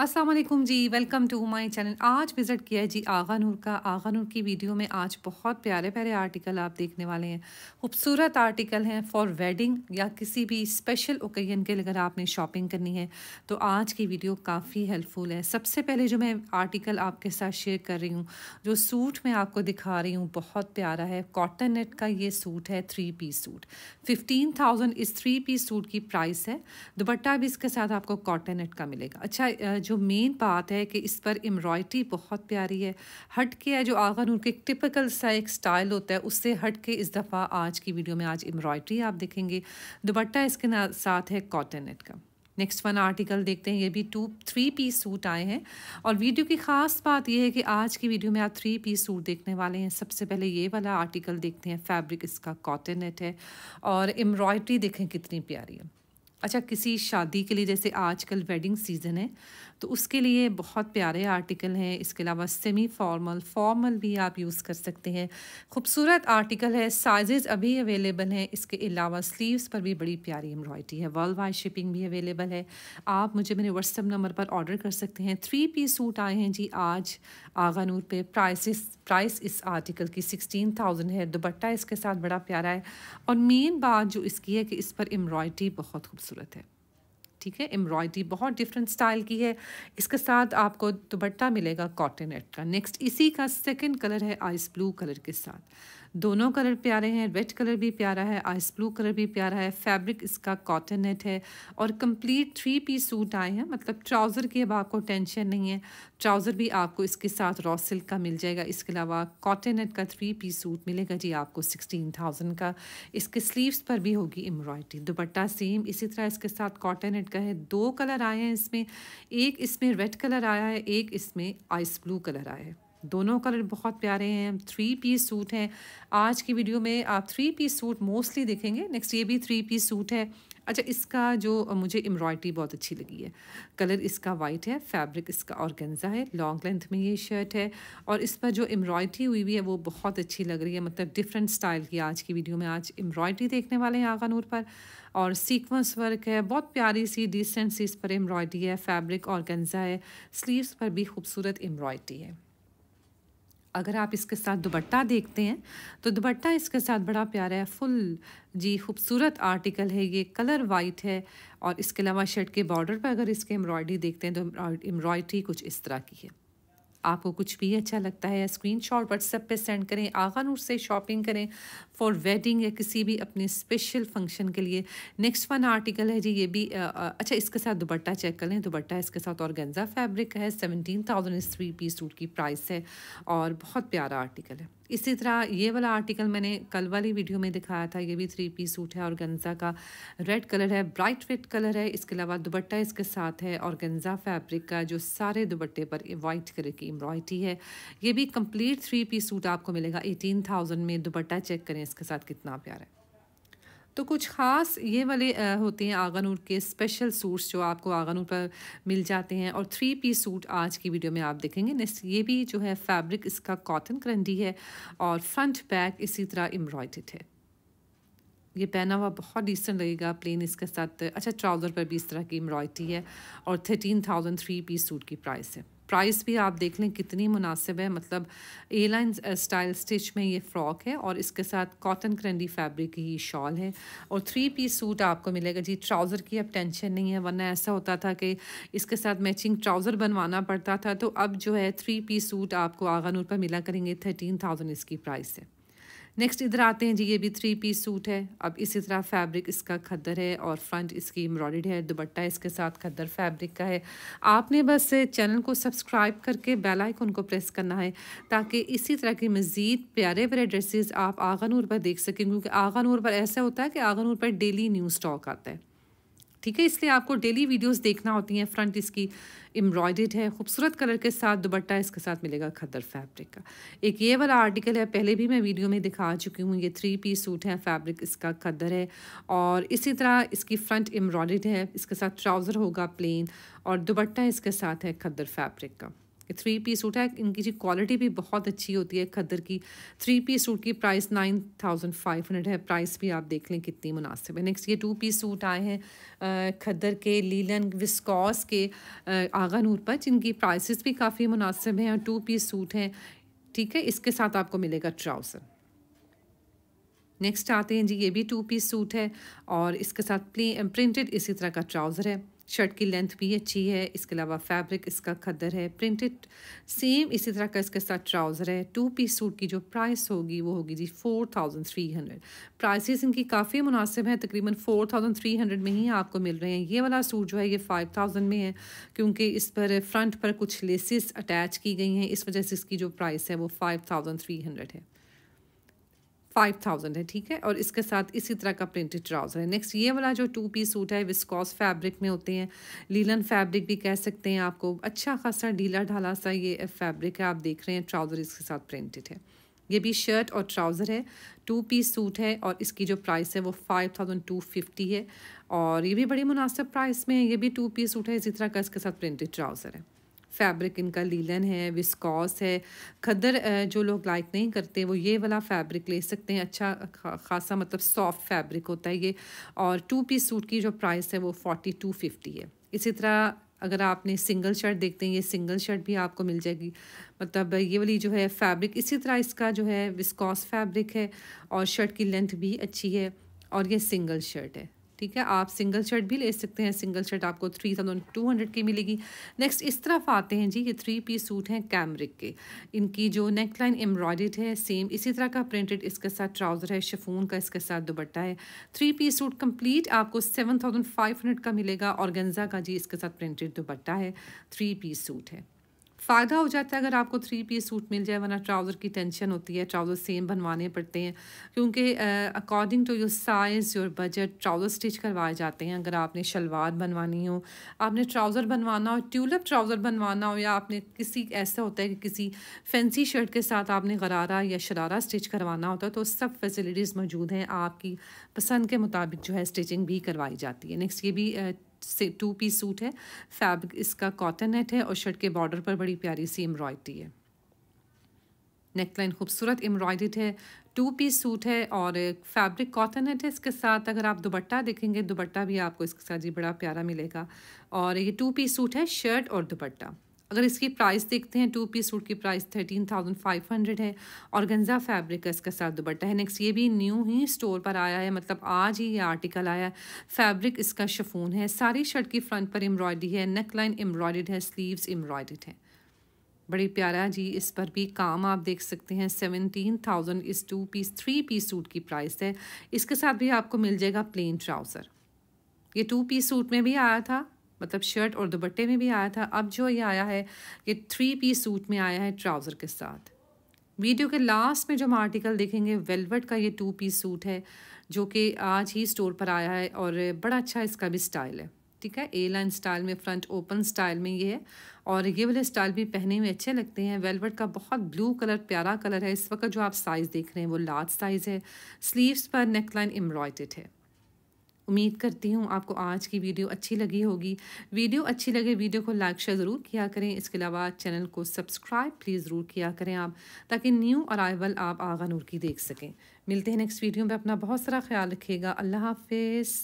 Aslam ji welcome to my channel आज visit किया है जी आगा नूर का आगा नूर की वीडियो में आज बहुत प्यारे प्यारे आर्टिकल आप देखने वाले हैं खूबसूरत आर्टिकल हैं फॉर वेडिंग या किसी भी स्पेशल ओकेजन के लिए अगर आपने शॉपिंग करनी है तो आज की वीडियो काफ़ी हेल्पफुल है सबसे पहले जो मैं आर्टिकल आपके साथ शेयर कर रही हूँ जो सूट मैं आपको दिखा रही हूँ बहुत प्यारा है कॉटन नेट का ये सूट है three piece suit fifteen thousand इस थ्री पीस सूट की प्राइस है दुपट्टा भी इसके साथ आपको कॉटन नेट का मिलेगा अच्छा जो मेन बात है कि इस पर एम्ब्रॉयडरी बहुत प्यारी है हट के है जो आगा नूर के टिपिकल सा एक स्टाइल होता है उससे हट के इस दफ़ा आज की वीडियो में आज एम्ब्रॉयडरी आप देखेंगे दुपट्टा इसके साथ है कॉटन नेट का नेक्स्ट वन आर्टिकल देखते हैं ये भी टू थ्री पीस सूट आए हैं और वीडियो की ख़ास बात यह है कि आज की वीडियो में आप थ्री पीस सूट देखने वाले हैं सबसे पहले ये वाला आर्टिकल देखते हैं फैब्रिक इसका कॉटन नेट है और एम्ब्रॉयडरी देखें कितनी प्यारी है अच्छा किसी शादी के लिए जैसे आजकल वेडिंग सीज़न है तो उसके लिए बहुत प्यारे आर्टिकल हैं इसके अलावा सेमी फॉर्मल फॉर्मल भी आप यूज़ कर सकते हैं खूबसूरत आर्टिकल है साइजेस अभी अवेलेबल हैं इसके अलावा स्लीव्स पर भी बड़ी प्यारी एम्ब्रॉयडरी है वर्ल्ड वाइड शिपिंग भी अवेलेबल है आप मुझे मेरे व्हाट्सअप नंबर पर ऑर्डर कर सकते हैं थ्री पीस सूट आए हैं जी आज आगा नूर प्राइस प्राइस इस आर्टिकल की सिक्सटीन थाउजेंड है दुपट्टा इसके साथ बड़ा प्यारा है और मेन बात जो इसकी है कि इस पर एम्ब्रॉयडरी बहुत खूबसूरत है ठीक है एम्ब्रॉयडरी बहुत डिफरेंट स्टाइल की है इसके साथ आपको दुपट्टा मिलेगा कॉटन एट का नेक्स्ट इसी का सेकंड कलर है आइस ब्लू कलर के साथ दोनों कलर प्यारे हैं रेड कलर भी प्यारा है आइस ब्लू कलर भी प्यारा है फैब्रिक इसका कॉटन नेट है और कंप्लीट थ्री पीस सूट आए हैं मतलब ट्राउज़र की अब आपको टेंशन नहीं है ट्राउज़र भी आपको इसके साथ रॉ सिल्क का मिल जाएगा इसके अलावा कॉटन नेट का थ्री पीस सूट मिलेगा जी आपको सिक्सटीन थाउजेंड का इसके स्लीवस पर भी होगी एम्ब्रॉयडरी दुपट्टा सेम इसी तरह इसके साथ कॉटन नेट का है दो कलर आए हैं इसमें एक इसमें रेड कलर आया है एक इसमें आइस ब्लू कलर आया है दोनों कलर बहुत प्यारे हैं थ्री पीस सूट हैं आज की वीडियो में आप थ्री पीस सूट मोस्टली देखेंगे नेक्स्ट ये भी थ्री पीस सूट है अच्छा इसका जो मुझे एम्ब्रॉयडरी बहुत अच्छी लगी है कलर इसका वाइट है फैब्रिक इसका ऑर्गेन्जा है लॉन्ग लेंथ में ये शर्ट है और इस पर जो एम्ब्रॉयडरी हुई हुई है वो बहुत अच्छी लग रही है मतलब डिफरेंट स्टाइल की आज की वीडियो में आज एम्ब्रॉयडरी देखने वाले हैं आगा नूर पर और सीक्वेंस वर्क है बहुत प्यारी सी डिसेंट सी इस पर एम्ब्रॉयडरी है फैब्रिक ऑर्गेन्जा है स्लीवस पर भी खूबसूरत एम्ब्रॉयडरी है अगर आप इसके साथ दुबट्टा देखते हैं तो दुपट्टा इसके साथ बड़ा प्यारा है फुल जी खूबसूरत आर्टिकल है ये कलर वाइट है और इसके अलावा शर्ट के बॉर्डर पर अगर इसके एम्ब्रॉयडरी देखते हैं तो एम्ब्रॉयडरी कुछ इस तरह की है आपको कुछ भी अच्छा लगता है स्क्रीन शॉट व्हाट्सएप पर सेंड करें आगा नूर से शॉपिंग करें फॉर वेडिंग या किसी भी अपने स्पेशल फंक्शन के लिए नेक्स्ट वन आर्टिकल है जी ये भी आ, आ, अच्छा इसके साथ दुपट्टा चेक कर लें दुपट्टा इसके साथ और गेंजा फैब्रिक है सेवनटीन थाउजेंड इस थ्री पीस सूट की प्राइस है और बहुत प्यारा आर्टिकल है इसी तरह ये वाला आर्टिकल मैंने कल वाली वीडियो में दिखाया था ये भी थ्री पीस सूट है और गंजा का रेड कलर है ब्राइट रेड कलर है इसके अलावा दुपट्टा इसके साथ है और गंजा फैब्रिक का जो सारे दुपट्टे पर वाइट कलर की एम्ब्रॉयडरी है ये भी कम्प्लीट थ्री पीस सूट आपको मिलेगा एटीन थाउजेंड में दुपट्टा चेक करें इसके साथ कितना प्यारा है तो कुछ ख़ास ये वाले होते हैं आगानूर के स्पेशल सूट्स जो आपको आगानूर पर मिल जाते हैं और थ्री पी सूट आज की वीडियो में आप देखेंगे नेक्स्ट ये भी जो है फैब्रिक इसका कॉटन करंडी है और फ्रंट बैक इसी तरह एम्ब्रॉयड है ये पहना हुआ बहुत डिसेंट लगेगा प्लेन इसके साथ अच्छा ट्राउज़र पर भी इस तरह की एम्ब्रॉयडरी है और thirteen thousand three piece suit की प्राइस है प्राइस भी आप देख लें कितनी मुनासिब है मतलब ए लाइन स्टाइल स्टिच में ये फ़्रॉक है और इसके साथ कॉटन क्रंडी फैब्रिक की शॉल है और थ्री पीस सूट आपको मिलेगा जी ट्राउज़र की अब टेंशन नहीं है वरना ऐसा होता था कि इसके साथ मैचिंग ट्राउज़र बनवाना पड़ता था तो अब जो है थ्री पीस सूट आपको आगानूर पर मिला करेंगे थर्टीन थाउजेंड इसकी प्राइस है नेक्स्ट इधर आते हैं जी ये भी थ्री पीस सूट है अब इसी तरह फैब्रिक इसका खद्दर है और फ्रंट इसकी एम्ब्रॉयड है दुबट्टा इसके साथ खद्दर फैब्रिक का है आपने बस चैनल को सब्सक्राइब करके बेल आइकन को प्रेस करना है ताकि इसी तरह की मज़ीद प्यारे प्यारे ड्रेसेस आप नूर पर देख सकें क्योंकि नूर पर ऐसा होता है कि नूर पर डेली न्यू स्टॉक आता है ठीक है इसलिए आपको डेली वीडियोस देखना होती हैं फ्रंट इसकी एम्ब्रॉयडेड है खूबसूरत कलर के साथ दुबट्टा इसके साथ मिलेगा खदर फैब्रिक का एक ये वाला आर्टिकल है पहले भी मैं वीडियो में दिखा चुकी हूँ ये थ्री पीस सूट है फैब्रिक इसका खदर है और इसी तरह इसकी फ्रंट एम्ब्रॉयडेड है इसके साथ ट्राउज़र होगा प्लेन और दुबट्टा इसके साथ है खदर फैब्रिक का थ्री पीस सूट है इनकी जी क्वालिटी भी बहुत अच्छी होती है खद्दर की थ्री पीस सूट की price nine thousand five hundred है प्राइस भी आप देख लें कितनी मुनासिब है नेक्स्ट ये टू पीस सूट आए हैं खद्दर के लीलन विस्कॉस के आगा नूर पर जिनकी प्राइस भी काफ़ी मुनासिब हैं और टू पीस सूट हैं ठीक है इसके साथ आपको मिलेगा ट्राउज़र नेक्स्ट आते हैं जी ये भी टू पीस सूट है और इसके साथ प्रिंटेड इसी तरह का ट्राउज़र है शर्ट की लेंथ भी अच्छी है इसके अलावा फैब्रिक इसका खदर है प्रिंटेड सेम इसी तरह का इसके साथ ट्राउज़र है टू पीस सूट की जो प्राइस होगी वो होगी जी four thousand three hundred prices इनकी काफ़ी मुनासिब है तकरीबन फोर थाउजेंड थ्री हंड्रेड में ही आपको मिल रहे हैं ये वाला सूट जो है ये फाइव थाउजेंड में है क्योंकि इस पर फ्रंट पर कुछ लेसिस अटैच की गई हैं इस वजह से इसकी जो प्राइस है वो फाइव थाउजेंड थ्री हंड्रेड है फाइव थाउजेंड है ठीक है और इसके साथ इसी तरह का प्रिंटेड ट्राउज़र है नेक्स्ट ये वाला जो टू पीस सूट है विस्कॉस फैब्रिक में होते हैं लीलन फैब्रिक भी कह सकते हैं आपको अच्छा खासा ढीला ढाला सा ये फैब्रिक है आप देख रहे हैं ट्राउज़र इसके साथ प्रिंटेड है ये भी शर्ट और ट्राउज़र है टू पीस सूट है और इसकी जो प्राइस है वो फाइव थाउजेंड टू फिफ्टी है और ये भी बड़ी मुनासिब प्राइस में है ये भी टू पीस सूट है इसी तरह का इसके साथ प्रिंटेड ट्राउज़र है फैब्रिक इनका लीलन है विस्कॉस है खदर जो लोग लाइक नहीं करते वो ये वाला फैब्रिक ले सकते हैं अच्छा खासा मतलब सॉफ्ट फैब्रिक होता है ये और टू पीस सूट की जो प्राइस है वो फोर्टी टू फिफ्टी है इसी तरह अगर आपने सिंगल शर्ट देखते हैं ये सिंगल शर्ट भी आपको मिल जाएगी मतलब ये वाली जो है फैब्रिक इसी तरह इसका जो है विस्कॉस फैब्रिक है और शर्ट की लेंथ भी अच्छी है और ये सिंगल शर्ट है ठीक है आप सिंगल शर्ट भी ले सकते हैं सिंगल शर्ट आपको थ्री थाउजेंड टू हंड्रेड की मिलेगी नेक्स्ट इस तरफ आते हैं जी ये थ्री पीस सूट हैं कैमरिक के इनकी जो नेक लाइन एम्ब्रॉयड है सेम इसी तरह का प्रिंटेड इसके साथ ट्राउज़र है शफून का इसके साथ दुबट्टा है थ्री पीस सूट कंप्लीट आपको सेवन थाउजेंड फाइव हंड्रेड का मिलेगा और गंजा का जी इसके साथ प्रिंटेड दुबट्टा है थ्री पीस सूट है फ़ायदा हो जाता है अगर आपको थ्री पीस सूट मिल जाए वरना ट्राउज़र की टेंशन होती है ट्राउज़र सेम बनवाने पड़ते हैं क्योंकि according to your size your budget trouser stitch करवाए जाते हैं अगर आपने शलवार बनवानी हो आपने ट्राउज़र बनवाना हो ट्यूलप ट्राउज़र बनवाना हो या आपने किसी ऐसा होता है कि किसी फैंसी शर्ट के साथ आपने गरारा या शरारा स्टिच करवाना होता है तो सब फैसिलिटीज़ मौजूद हैं आपकी पसंद के मुताबिक जो है स्टिचिंग भी करवाई जाती है नेक्स्ट ये भी से टू पीस सूट है फैब्रिक इसका कॉटन नेट है और शर्ट के बॉर्डर पर बड़ी प्यारी सी एम्ब्रॉयडरी है नेकलाइन खूबसूरत एम्ब्रॉयड है टू पीस सूट है और फैब्रिक कॉटन नेट है इसके साथ अगर आप दुपट्टा देखेंगे दुपट्टा भी आपको इसके साथ जी बड़ा प्यारा मिलेगा और ये टू पीस सूट है शर्ट और दुपट्टा अगर इसकी प्राइस देखते हैं टू पीस सूट की price thirteen thousand five hundred है और गंजा फैब्रिक का इसका साथ दुपट्टा है नेक्स्ट ये भी न्यू ही स्टोर पर आया है मतलब आज ही ये आर्टिकल आया है फैब्रिक इसका शफून है सारी शर्ट की फ्रंट पर एम्ब्रॉयडरी है नेक लाइन एम्ब्रॉयड है स्लीव्स एम्ब्रॉयड है बड़ी प्यारा जी इस पर भी काम आप देख सकते हैं सेवनटीन थाउजेंड इस two piece three piece suit की प्राइस है इसके साथ भी आपको मिल जाएगा प्लेन ट्राउज़र ये टू पीस सूट में भी आया था मतलब शर्ट और दुपट्टे में भी आया था अब जो ये आया है ये थ्री पीस सूट में आया है ट्राउज़र के साथ वीडियो के लास्ट में जो हम आर्टिकल देखेंगे वेलवेट का ये टू पीस सूट है जो कि आज ही स्टोर पर आया है और बड़ा अच्छा इसका भी स्टाइल है ठीक है ए लाइन स्टाइल में फ्रंट ओपन स्टाइल में ये है और ये वाले स्टाइल भी पहने में अच्छे लगते हैं वेलवेट का बहुत ब्लू कलर प्यारा कलर है इस वक्त जो आप साइज़ देख रहे हैं वो लार्ज साइज़ है स्लीव्स पर नेकलाइन एम्ब्रॉयडेड है उम्मीद करती हूँ आपको आज की वीडियो अच्छी लगी होगी वीडियो अच्छी लगे वीडियो को लाइक शेयर ज़रूर किया करें इसके अलावा चैनल को सब्सक्राइब प्लीज़ ज़रूर किया करें आप ताकि न्यू अराइवल आप आगा नूर की देख सकें मिलते हैं नेक्स्ट वीडियो में अपना बहुत सारा ख्याल रखिएगा अल्लाह हाफिज़